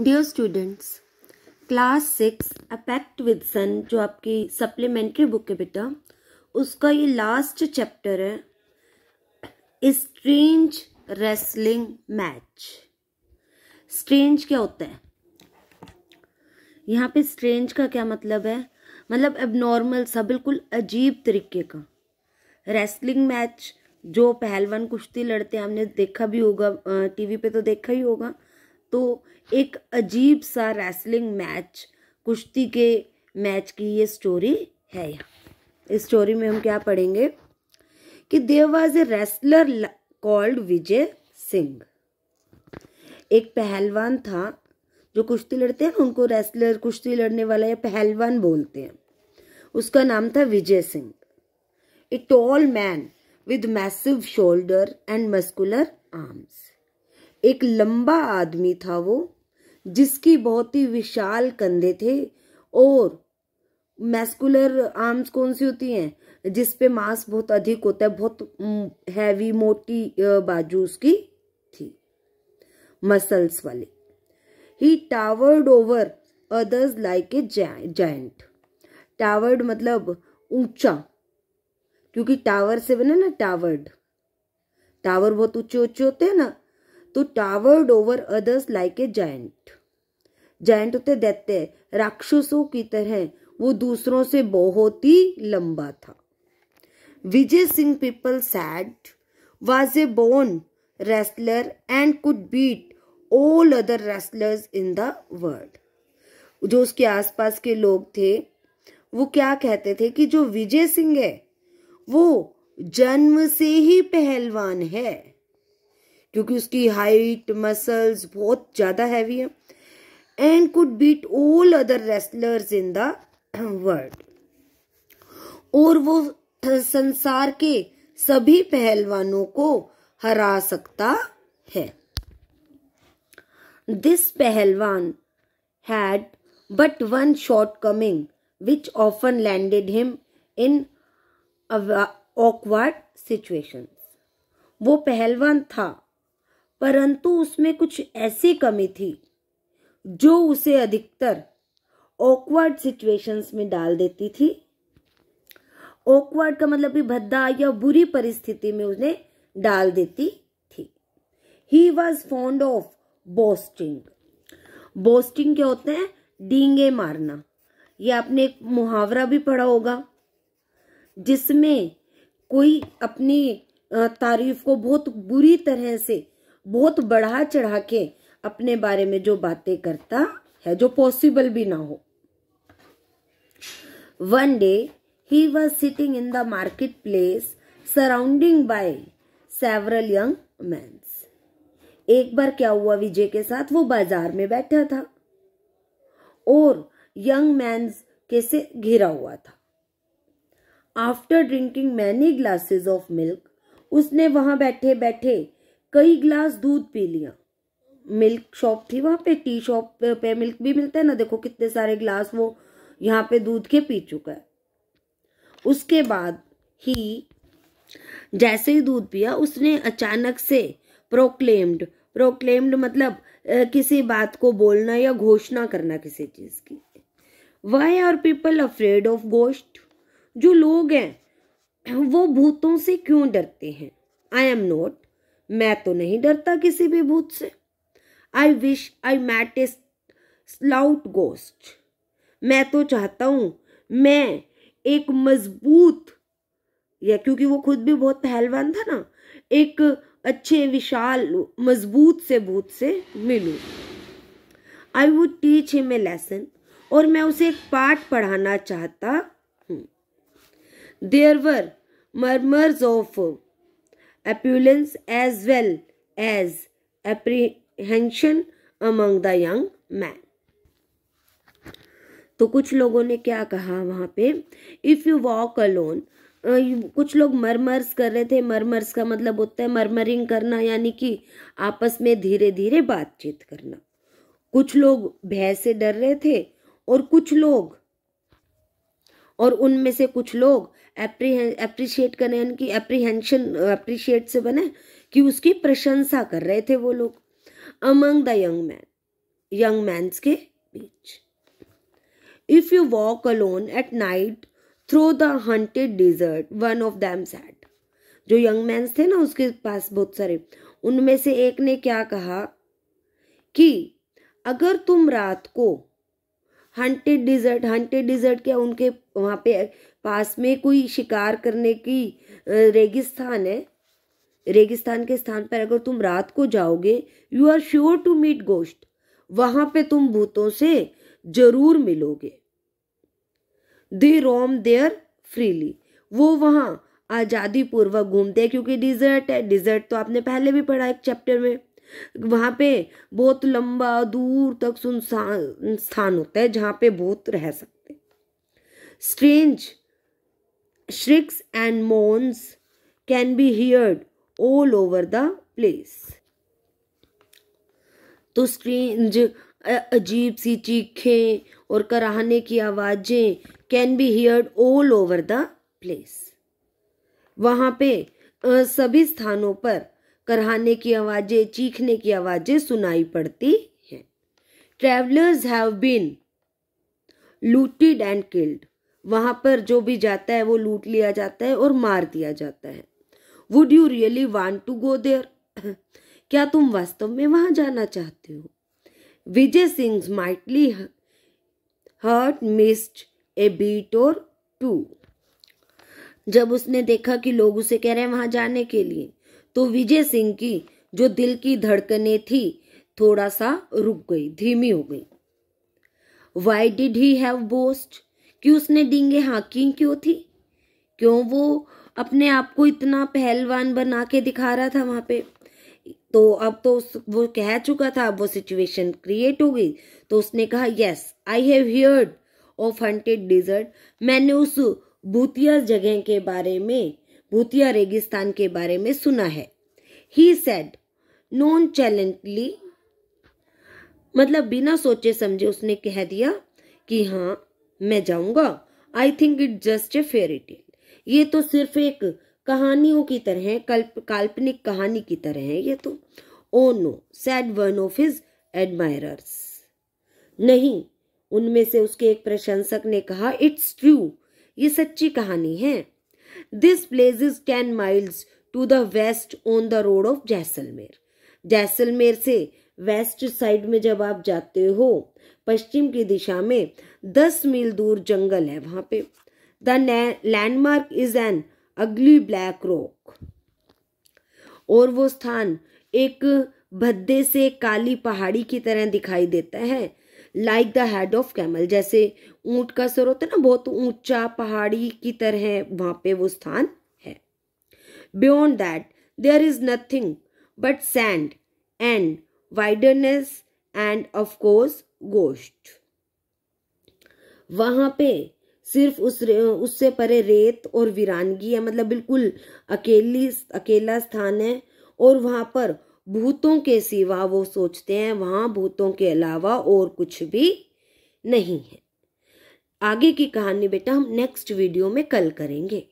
Dear students class six a pact with sun जो आपकी supplementary book है बेटा उसका ये लास्ट चैप्टर है स्ट्रेंज रेसलिंग मैच स्ट्रेंज क्या होता है यहाँ पे स्ट्रेंज का क्या मतलब है मतलब एबनॉर्मल सा बिल्कुल अजीब तरीके का रेसलिंग मैच जो पहलवान कुश्ती लड़ते हैं हमने देखा भी होगा टीवी पे तो देखा ही होगा तो एक अजीब सा रेसलिंग मैच कुश्ती के मैच की ये स्टोरी है इस स्टोरी में हम क्या पढ़ेंगे कि there was a wrestler called Vijay Singh एक पहलवान था जो कुश्ती लड़ते हैं उनको रेसलर कुश्ती लड़ने वाला या पहलवान बोलते हैं उसका नाम था Vijay Singh a tall man with massive shoulder and muscular arms एक लंबा आदमी था वो जिसकी बहुत ही विशाल कंधे थे और मैस्कुलर आर्म्स कौन सी होती हैं जिस पे मांस बहुत अधिक होता है बहुत हैवी मोटी बाजू उसकी थी मसल्स वाले he towered over others like a giant towered मतलब ऊंचा क्योंकि टावर से बने ना टावर्ड टावर बहुत ऊंचे ऊंचे होते हैं ना तो towered over others like a giant giant होते दैत्य राक्षसों की तरह वो दूसरों से बहुत ही लंबा था Vijay Singh people said was a born wrestler and could beat all other wrestlers in the world जो उसके आसपास के लोग थे वो क्या कहते थे कि जो विजय सिंह है वो जन्म से ही पहलवान है क्योंकि उसकी हाइट मसल्स बहुत ज़्यादा हैवी है and could beat all other wrestlers in the world और वो संसार के सभी पहलवानों को हरा सकता है दिस पहलवान had but one shortcoming which often landed him in awkward situation वो पहलवान था परंतु उसमें कुछ ऐसी कमी थी जो उसे अधिकतर ऑकवर्ड सिचुएशंस में डाल देती थी ऑकवर्ड का मतलब भी भद्दा या बुरी परिस्थिति में उसने डाल देती थी he was fond of boasting boasting क्या होते हैं डींगे मारना ये आपने एक मुहावरा भी पढ़ा होगा जिसमें कोई अपनी तारीफ को बहुत बुरी तरह से बहुत बढ़ा चढ़ा के अपने बारे में जो बातें करता है जो पॉसिबल भी ना हो one day he was sitting in the market place surrounding by several young mans एक बार क्या हुआ विजय के साथ वो बाजार में बैठा था और यंग मैं के से घिरा हुआ था after drinking many glasses of milk उसने वहां बैठे बैठे कई ग्लास दूध पी लिया मिल्क शॉप थी वहाँ पे टी शॉप पे, पे मिल्क भी मिलता है ना देखो कितने सारे ग्लास वो यहाँ पे दूध के पी चुका है उसके बाद ही जैसे ही दूध पिया उसने अचानक से प्रोक्लेम्ड प्रोक्लेम्ड मतलब किसी बात को बोलना या घोषणा करना किसी चीज़ की why are people afraid of ghost जो लोग हैं वो भूतों से क्यों डरते हैं आई एम नॉट मैं तो नहीं डरता किसी भी भूत से I wish I met a स्लाउट गोस्ट मैं तो चाहता हूँ मैं एक मजबूत या क्योंकि वो खुद भी बहुत पहलवान था ना एक अच्छे विशाल मजबूत से भूत से मिलूं I would teach him a lesson और मैं उसे एक पाठ पढ़ाना चाहता हूँ there were murmurs of appearance as well as apprehension among the young man. तो कुछ लोगों ने क्या कहा वहां पे इफ़ यू वॉक अलोन कुछ लोग मरमर्स कर रहे थे मरमर्स का मतलब होता है मरमरिंग करना यानी कि आपस में धीरे धीरे बातचीत करना कुछ लोग भय से डर रहे थे और कुछ लोग और उनमें से कुछ लोग अप्रिशिएट करने की अप्रीहेंशन अप्रिशिएट से बने कि उसकी प्रशंसा कर रहे थे वो लोग among the young man young mans के बीच if you walk alone at night through the haunted desert one of them said जो यंग मैंस थे ना उसके पास बहुत सारे उनमें से एक ने क्या कहा कि अगर तुम रात को हंटेड डिजर्ट हंटेड डिजर्ट क्या उनके वहाँ पे पास में कोई शिकार करने की रेगिस्तान है रेगिस्तान के स्थान पर अगर तुम रात को जाओगे you are sure to meet ghost वहाँ पे तुम भूतों से जरूर मिलोगे दे रोम देयर फ्रीली वो वहाँ आज़ादी पूर्वक घूमते क्योंकि डिज़र्ट है डिज़र्ट तो आपने पहले भी पढ़ा एक चैप्टर में वहाँ पे बहुत लंबा दूर तक सुनसान स्थान होता है जहाँ पे भूत रह सकते Strange shrieks and moans can be heard all over the place. तो स्ट्रेंज अजीब सी चीखें और कराहने की आवाज़ें can be heard all over the place वहाँ पे सभी स्थानों पर कराहने की आवाज़ें चीखने की आवाज़ें सुनाई पड़ती हैं travellers have been looted and killed वहाँ पर जो भी जाता है वो लूट लिया जाता है और मार दिया जाता है would you really want to go there क्या तुम वास्तव में वहाँ जाना चाहते हो Vijay Singh mightily hurt missed a beat और टू जब उसने देखा कि लोग उसे कह रहे हैं वहाँ जाने के लिए तो विजय सिंह की जो दिल की धड़कने थी थोड़ा सा रुक गई धीमी हो गई why did he have boast कि उसने डींगे हाँकी क्यों थी क्यों वो अपने आप को इतना पहलवान बना के दिखा रहा था वहाँ पे तो अब तो उस वो कह चुका था अब वो सिचुएशन क्रिएट हो गई तो उसने कहा yes I have heard of haunted desert मैंने उस भूतिया जगह के बारे में भूतिया रेगिस्तान के बारे में सुना है ही सेड नॉन चैलेंटली मतलब बिना सोचे समझे उसने कह दिया कि हाँ मैं जाऊंगा I think it just a fairy tale ये तो सिर्फ एक कहानियों की तरह है कल्प काल्पनिक कहानी की तरह है ये तो oh no said one of his admirers नहीं उनमें से उसके एक प्रशंसक ने कहा इट्स ट्रू ये सच्ची कहानी है this place is ten miles to the west on the road of Jaisalmer Jaisalmer से वेस्ट साइड में जब आप जाते हो पश्चिम की दिशा में दस मील दूर जंगल है वहां पे the landmark is an ugly black rock और वो स्थान एक भद्दे से काली पहाड़ी की तरह दिखाई देता है like the head of camel जैसे ऊंट का सर होता है ना बहुत ऊंचा पहाड़ी की तरह वहाँ पे वो स्थान है beyond that there is nothing but sand and wilderness and of course ghost वहां पे सिर्फ उस उससे परे रेत और वीरानगी है मतलब बिल्कुल अकेली अकेला स्थान है और वहां पर भूतों के सिवा वो सोचते हैं वहां भूतों के अलावा और कुछ भी नहीं है आगे की कहानी बेटा हम नेक्स्ट वीडियो में कल करेंगे